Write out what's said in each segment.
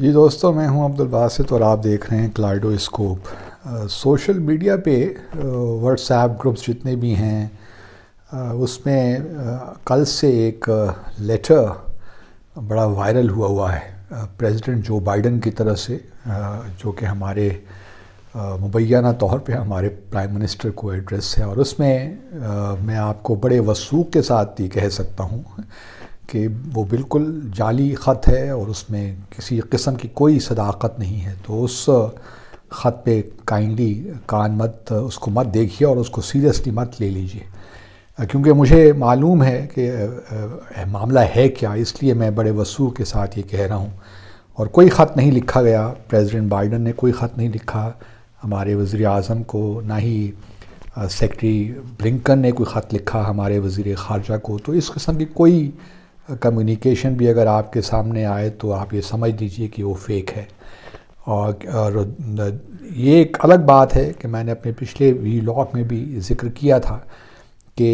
जी दोस्तों मैं हूं अब्दुल बासित और आप देख रहे हैं क्लाइडो स्कोप सोशल मीडिया पे व्हाट्सएप ग्रुप्स जितने भी हैं उसमें कल से एक लेटर बड़ा वायरल हुआ हुआ है प्रेसिडेंट जो बाइडन की तरफ से जो कि हमारे मुबैना तौर पे हमारे प्राइम मिनिस्टर को एड्रेस है और उसमें मैं आपको बड़े वसूख के साथ ही कह सकता हूँ कि वो बिल्कुल जाली ख़त है और उसमें किसी किस्म की कोई सदाकत नहीं है तो उस ख़त पे काइंडली कान मत उसको मत देखिए और उसको सीरियसली मत ले लीजिए क्योंकि मुझे मालूम है कि मामला है क्या इसलिए मैं बड़े वसूख के साथ ये कह रहा हूँ और कोई ख़त नहीं लिखा गया प्रेसिडेंट बाइडन ने कोई ख़त नहीं लिखा हमारे वज़ी अजम को ना ही सेक्रटरी ब्लिंकन ने कोई ख़त लिखा हमारे वज़ी ख़ारजा को तो इस किस्म की कोई कम्युनिकेशन भी अगर आपके सामने आए तो आप ये समझ लीजिए कि वो फेक है और, ये एक अलग बात है कि मैंने अपने पिछले लॉक में भी जिक्र किया था कि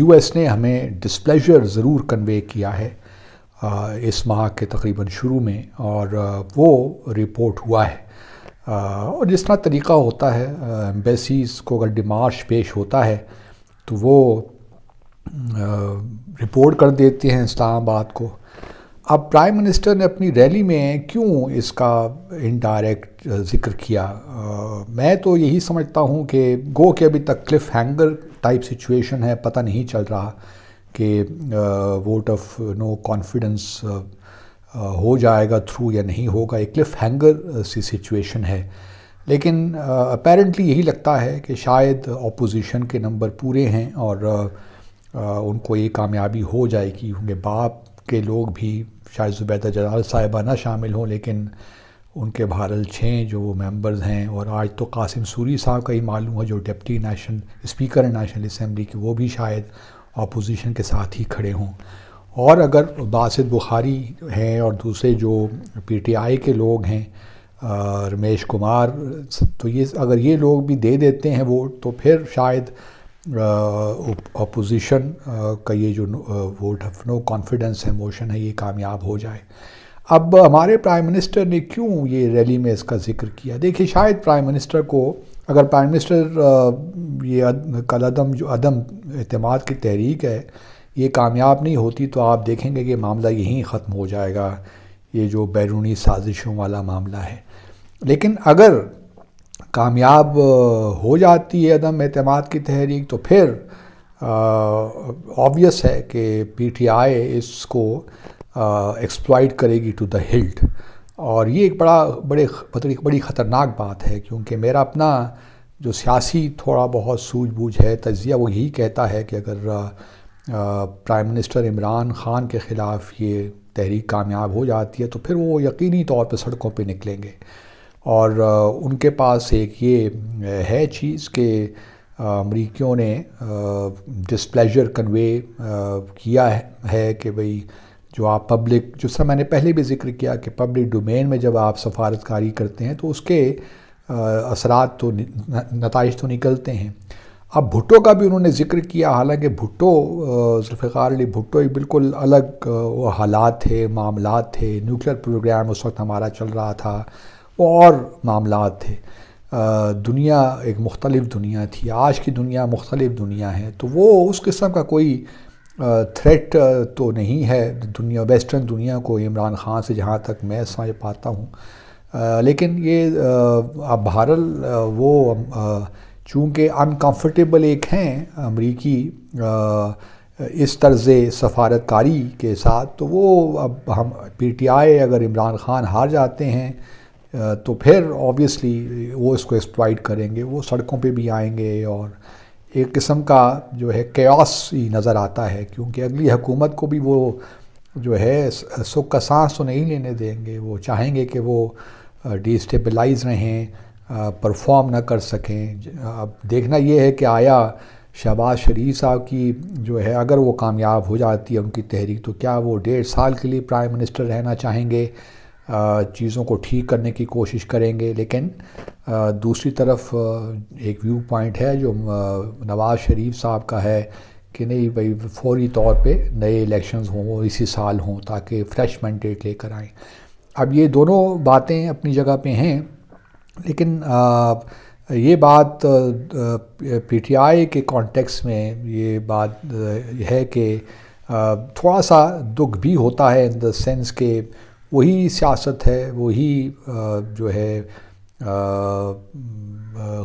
यूएस ने हमें डिस्प्लेजर ज़रूर कन्वे किया है आ, इस माह के तकरीबन शुरू में और वो रिपोर्ट हुआ है आ, और जिस तरह तरीका होता है एम्बेसीज़ को अगर डिमार्श पेश होता है तो वो रिपोर्ट कर देते हैं इस्लामाबाद को अब प्राइम मिनिस्टर ने अपनी रैली में क्यों इसका इनडायरेक्ट जिक्र किया आ, मैं तो यही समझता हूँ कि गो के अभी तक क्लिफ हैंगर टाइप सिचुएशन है पता नहीं चल रहा कि वोट ऑफ नो कॉन्फिडेंस हो जाएगा थ्रू या नहीं होगा एक क्लिफ हैंगर सी सिचुएशन है लेकिन अपेरेंटली यही लगता है कि शायद अपोजिशन के नंबर पूरे हैं और आ, उनको ये कामयाबी हो जाएगी उनके बाप के लोग भी शायद ज़ुबैदा जलाल साहिबा ना शामिल हों लेकिन उनके भारल छः जो वो मेम्बर्स हैं और आज तो कासिम सूरी साहब का ही मालूम है जो डिप्टी नेशनल स्पीकर है नेशनल असम्बली के वो भी शायद अपोजिशन के साथ ही खड़े हों और अगर बासित बुखारी हैं और दूसरे जो पीटीआई के लोग हैं रमेश कुमार तो ये अगर ये लोग भी दे देते हैं वोट तो फिर शायद अपोजिशन का ये जो वोट ऑफ नो कॉन्फिडेंस है मोशन है ये कामयाब हो जाए अब हमारे प्राइम मिनिस्टर ने क्यों ये रैली में इसका जिक्र किया देखिए शायद प्राइम मिनिस्टर को अगर प्राइम मिनिस्टर ये कल अदम जो अदम अतमाद की तहरीक है ये कामयाब नहीं होती तो आप देखेंगे कि मामला यहीं ख़त्म हो जाएगा ये जो बैरूनी साजिशों वाला मामला है लेकिन अगर कामयाब हो जाती है अदम अतमाद की तहरीक तो फिर ऑबियस है कि पी टी आई इसको एक्सप्लॉइट करेगी टू द हिल्ट और ये एक बड़ा बड़े बड़ी बड़ी ख़तरनाक बात है क्योंकि मेरा अपना जो सियासी थोड़ा बहुत सूझबूझ है तजिया वो यही कहता है कि अगर प्राइम मिनिस्टर इमरान ख़ान के ख़िलाफ़ ये तहरीक कामयाब हो जाती है तो फिर वो यकीनी तौर पर सड़कों पर निकलेंगे और उनके पास एक ये है चीज़ कि अमरीकियों ने डिसप्लेजर कन्वे किया है कि भाई जो आप पब्लिक जिसका मैंने पहले भी जिक्र किया कि पब्लिक डोमेन में जब आप सफारतकारी करते हैं तो उसके असरात तो नतज तो निकलते हैं अब भुट्टो का भी उन्होंने जिक्र किया हालांकि भुट्टो जुल्फ़ार अली भुट्टो एक बिल्कुल अलग हालात थे मामला थे न्यूक्लियर प्रोग्राम उस वक्त हमारा चल रहा था और मामला थे दुनिया एक मुख्तलिफ दुनिया थी आज की दुनिया मुख्तलिफ दुनिया है तो वो उस किस्म का कोई थ्रेट तो नहीं है दुनिया वेस्टर्न दुनिया को इमरान खान से जहाँ तक मैं समझ पाता हूँ लेकिन ये अब भारत वो चूँकि अनकम्फर्टेबल एक हैं अमरीकी इस तर्ज़ सफारतकारी के साथ तो वो अब हम पी टी आई अगर इमरान ख़ान हार जाते हैं तो फिर ऑब्वियसली वो इसको एक्सप्लॉइट करेंगे वो सड़कों पे भी आएंगे और एक किस्म का जो है क्यास ही नज़र आता है क्योंकि अगली हुकूमत को भी वो जो है सुख का सांस तो नहीं लेने देंगे वो चाहेंगे कि वो डिस्टेबलाइज रहें परफॉर्म ना कर सकें अब देखना ये है कि आया शहबाज शरीफ साहब की जो है अगर वो कामयाब हो जाती है उनकी तहरीक तो क्या वो डेढ़ साल के लिए प्राइम मिनिस्टर रहना चाहेंगे चीज़ों को ठीक करने की कोशिश करेंगे लेकिन दूसरी तरफ एक व्यू पॉइंट है जो नवाज़ शरीफ साहब का है कि नहीं भाई फौरी तौर पे नए इलेक्शंस हों इसी साल हों ताकि फ्रेश मैंडेट लेकर आए अब ये दोनों बातें अपनी जगह पे हैं लेकिन ये बात पीटीआई के कॉन्टेक्स्ट में ये बात है कि थोड़ा सा दुख भी होता है इन द सेंस के वही सियासत है वही जो है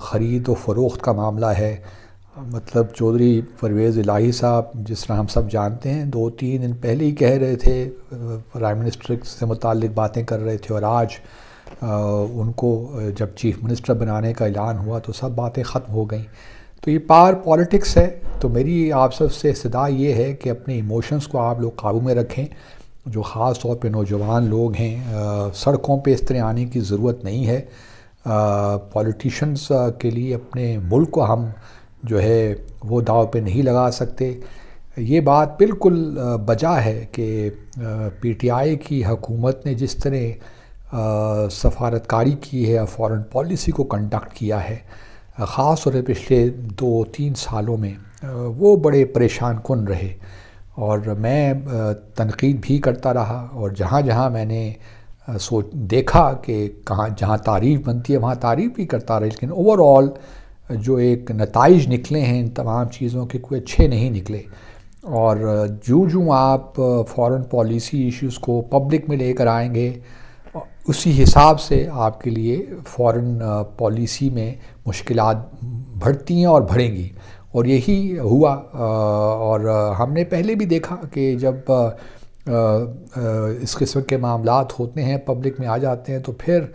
ख़रीद व फरोख्त का मामला है मतलब चौधरी परवेज़ इलाही साहब जिस तरह हम सब जानते हैं दो तीन दिन पहले ही कह रहे थे प्राइम मिनिस्टर से मुतल बातें कर रहे थे और आज उनको जब चीफ़ मिनिस्टर बनाने का ऐलान हुआ तो सब बातें ख़त्म हो गई तो ये पार पॉलिटिक्स है तो मेरी आप सब से सदा ये है कि अपने इमोशंस को आप लोग काबू में रखें जो ख़ास तौर पे नौजवान लोग हैं सड़कों पे इस तरह आने की ज़रूरत नहीं है पॉलिटिशन्स के लिए अपने मुल्क को हम जो है वो दाव पे नहीं लगा सकते ये बात बिल्कुल बजा है कि पीटीआई की हकूमत ने जिस तरह सफारतकारी की है फॉरेन पॉलिसी को कंडक्ट किया है ख़ास तौर पर पिछले दो तीन सालों में वो बड़े परेशान कन रहे और मैं तनकीद भी करता रहा और जहाँ जहाँ मैंने सोच देखा कि कहाँ जहाँ तारीफ़ बनती है वहाँ तारीफ़ भी करता रहा लेकिन ओवरऑल जो एक नतज निकले हैं इन तमाम चीज़ों के कोई अच्छे नहीं निकले और जो जो आप फॉरेन पॉलिसी इश्यूज़ को पब्लिक में लेकर आएंगे उसी हिसाब से आपके लिए फॉरेन पॉलिसी में मुश्किल बढ़ती हैं और बढ़ेंगी और यही हुआ और हमने पहले भी देखा कि जब इस किस्म के मामला होते हैं पब्लिक में आ जाते हैं तो फिर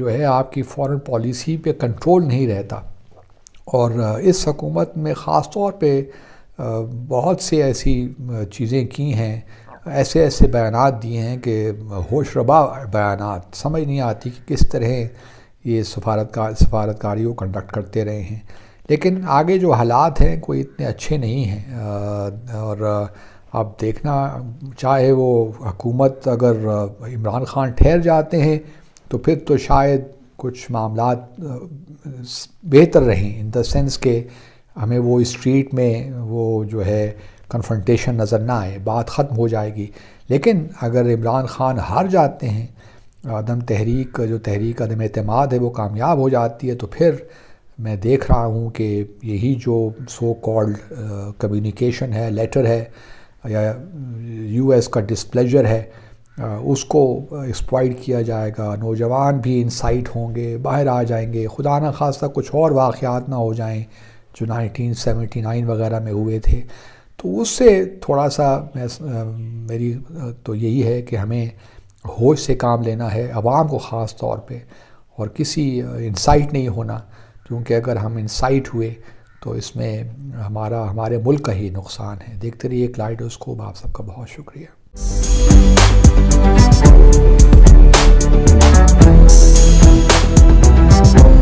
जो है आपकी फॉरेन पॉलिसी पे कंट्रोल नहीं रहता और इस हकूमत में ख़ास तौर पे बहुत से ऐसी चीज़ें की हैं ऐसे ऐसे बयान दिए हैं कि होशरबा बयान समझ नहीं आती कि किस तरह ये सफारत का सफारतकारी को कंडक्ट करते रहे हैं लेकिन आगे जो हालात हैं कोई इतने अच्छे नहीं हैं और अब देखना चाहे वो हकूमत अगर इमरान ख़ान ठहर जाते हैं तो फिर तो शायद कुछ मामला बेहतर रहें इन देंस के हमें वो स्ट्रीट में वो जो है कन्फ्रंटेशन नज़र ना आए बात ख़त्म हो जाएगी लेकिन अगर इमरान ख़ान हार जाते हैं अदम तहरीक जो तहरीक अदम अतमाद है वो कामयाब हो जाती है तो फिर मैं देख रहा हूँ कि यही जो सो कॉल्ड कम्युनिकेशन है लेटर है या यूएस uh, का डिस्प्लेजर है आ, uh, उसको एक्सप्लॉइट uh, किया जाएगा नौजवान भी इंसाइट होंगे बाहर आ जाएंगे खुदा न खासा कुछ और वाक़ात ना हो जाएं जो 1979 वगैरह में हुए थे तो उससे थोड़ा सा मैं मेरी तो यही है कि हमें होश से काम लेना है आवाम को ख़ास तौर पे और किसी इंसाइट नहीं होना क्योंकि अगर हम इंसाइट हुए तो इसमें हमारा हमारे मुल्क का ही नुकसान है देखते रहिए क्लाइडोस्कोप आप सबका बहुत शुक्रिया